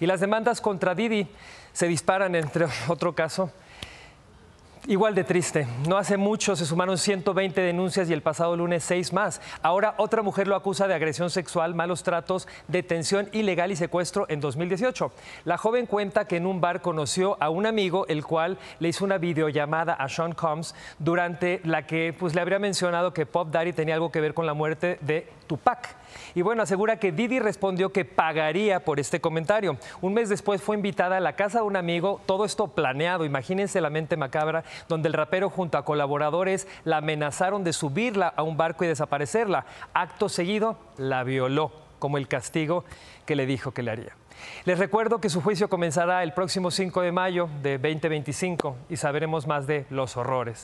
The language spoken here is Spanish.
Y las demandas contra Didi se disparan, entre otro caso, Igual de triste. No hace mucho se sumaron 120 denuncias y el pasado lunes 6 más. Ahora otra mujer lo acusa de agresión sexual, malos tratos, detención ilegal y secuestro en 2018. La joven cuenta que en un bar conoció a un amigo el cual le hizo una videollamada a Sean Combs durante la que pues, le habría mencionado que Pop Daddy tenía algo que ver con la muerte de Tupac. Y bueno, asegura que Didi respondió que pagaría por este comentario. Un mes después fue invitada a la casa de un amigo, todo esto planeado, imagínense la mente macabra donde el rapero junto a colaboradores la amenazaron de subirla a un barco y desaparecerla. Acto seguido, la violó como el castigo que le dijo que le haría. Les recuerdo que su juicio comenzará el próximo 5 de mayo de 2025 y sabremos más de los horrores